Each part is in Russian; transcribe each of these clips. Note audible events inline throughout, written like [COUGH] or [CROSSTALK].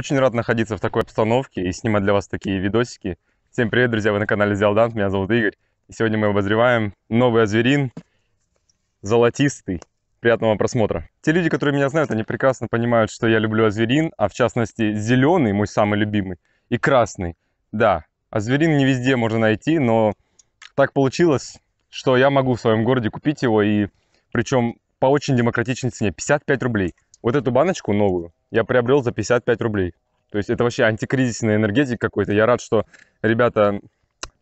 Очень рад находиться в такой обстановке и снимать для вас такие видосики. Всем привет, друзья, вы на канале Зелдант, меня зовут Игорь. И сегодня мы обозреваем новый озверин, золотистый. Приятного просмотра. Те люди, которые меня знают, они прекрасно понимают, что я люблю озверин, а в частности зеленый, мой самый любимый, и красный. Да, озверин не везде можно найти, но так получилось, что я могу в своем городе купить его, и причем по очень демократичной цене, 55 рублей. Вот эту баночку новую я приобрел за 55 рублей. То есть это вообще антикризисный энергетик какой-то. Я рад, что ребята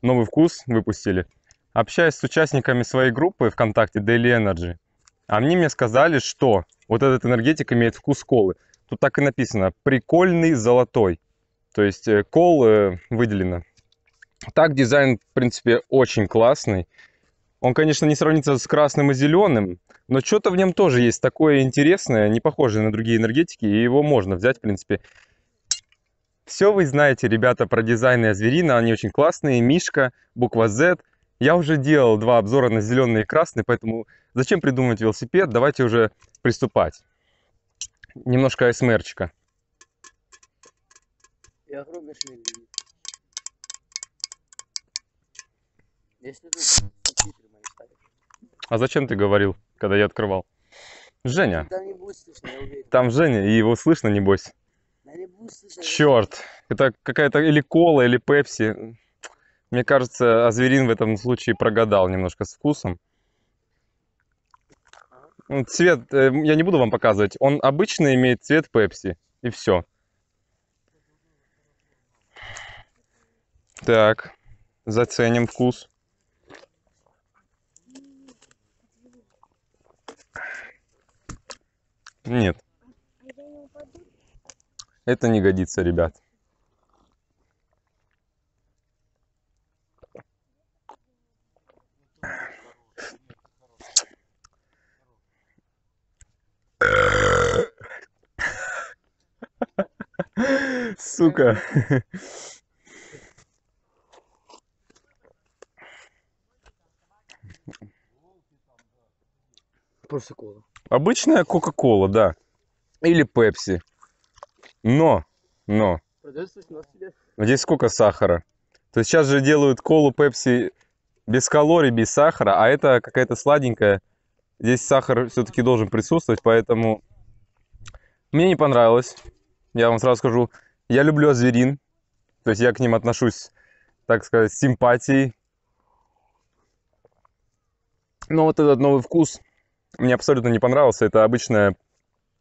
новый вкус выпустили. Общаясь с участниками своей группы ВКонтакте Daily Energy, они мне сказали, что вот этот энергетик имеет вкус колы. Тут так и написано, прикольный золотой. То есть э, кол э, выделено. Так дизайн, в принципе, очень классный. Он, конечно, не сравнится с красным и зеленым, но что-то в нем тоже есть такое интересное, не похожее на другие энергетики, и его можно взять, в принципе. Все вы знаете, ребята, про дизайны Зверина, они очень классные, Мишка, буква Z. Я уже делал два обзора на зеленый и красный, поэтому зачем придумывать велосипед, давайте уже приступать. Немножко АСМРчика. Эм и огромный шмель. А зачем ты говорил, когда я открывал? Женя. Там не будет слышно, я Там Женя, и его слышно, небось. Да не будет слышно. Черт, это какая-то или кола, или пепси. Мне кажется, Азверин в этом случае прогадал немножко с вкусом. Ну, цвет, э, я не буду вам показывать, он обычно имеет цвет пепси, и все. Так, заценим вкус. Нет. Это не годится, ребят. Сука. Просто кола. Обычная Кока-Кола, да. Или Пепси. Но, но. Здесь сколько сахара? То есть сейчас же делают колу Пепси без калорий, без сахара, а это какая-то сладенькая. Здесь сахар все-таки должен присутствовать, поэтому мне не понравилось. Я вам сразу скажу, я люблю зверин, то есть я к ним отношусь, так сказать, с симпатией. Но вот этот новый вкус, мне абсолютно не понравился. Это обычная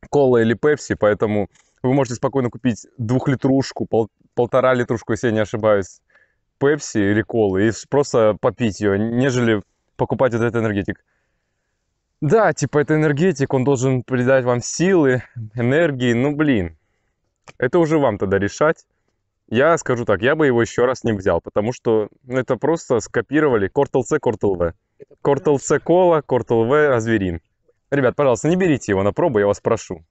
кола или пепси, поэтому вы можете спокойно купить двухлитрушку, пол, полтора литрушку, если я не ошибаюсь, пепси или колы, и просто попить ее, нежели покупать вот этот энергетик. Да, типа это энергетик, он должен придать вам силы, энергии, ну блин, это уже вам тогда решать. Я скажу так, я бы его еще раз не взял, потому что ну, это просто скопировали Ctrl-C, Ctrl-V. Ctrl-C кола, Ctrl-V, Азверин. Ребят, пожалуйста, не берите его на пробу, я вас прошу.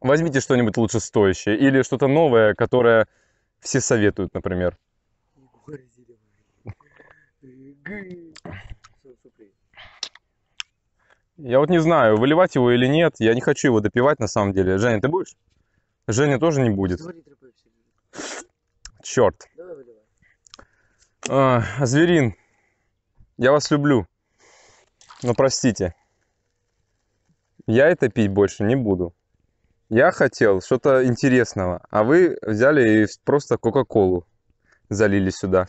Возьмите что-нибудь лучше стоящее или что-то новое, которое все советуют, например. Я вот не знаю, выливать его или нет. Я не хочу его допивать на самом деле. Женя, ты будешь? Женя тоже не будет. Черт. А, зверин, я вас люблю. Но ну, простите я это пить больше не буду. Я хотел что-то интересного, а вы взяли и просто Кока-Колу залили сюда.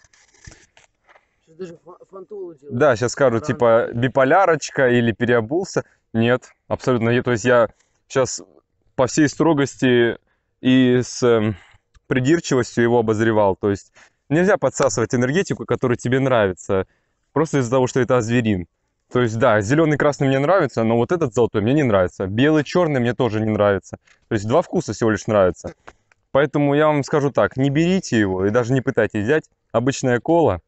Да, сейчас скажут, типа, биполярочка или переобулся. Нет, абсолютно нет. То есть я сейчас по всей строгости и с эм, придирчивостью его обозревал. То есть нельзя подсасывать энергетику, которая тебе нравится, просто из-за того, что это азверин. То есть, да, зеленый, красный мне нравится, но вот этот золотой мне не нравится. Белый, черный мне тоже не нравится. То есть, два вкуса всего лишь нравятся. Поэтому я вам скажу так, не берите его и даже не пытайтесь взять. Обычная кола.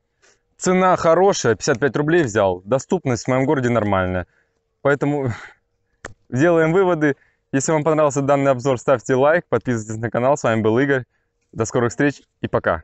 Цена хорошая, 55 рублей взял. Доступность в моем городе нормальная. Поэтому [LAUGHS] делаем выводы. Если вам понравился данный обзор, ставьте лайк, подписывайтесь на канал. С вами был Игорь. До скорых встреч и пока.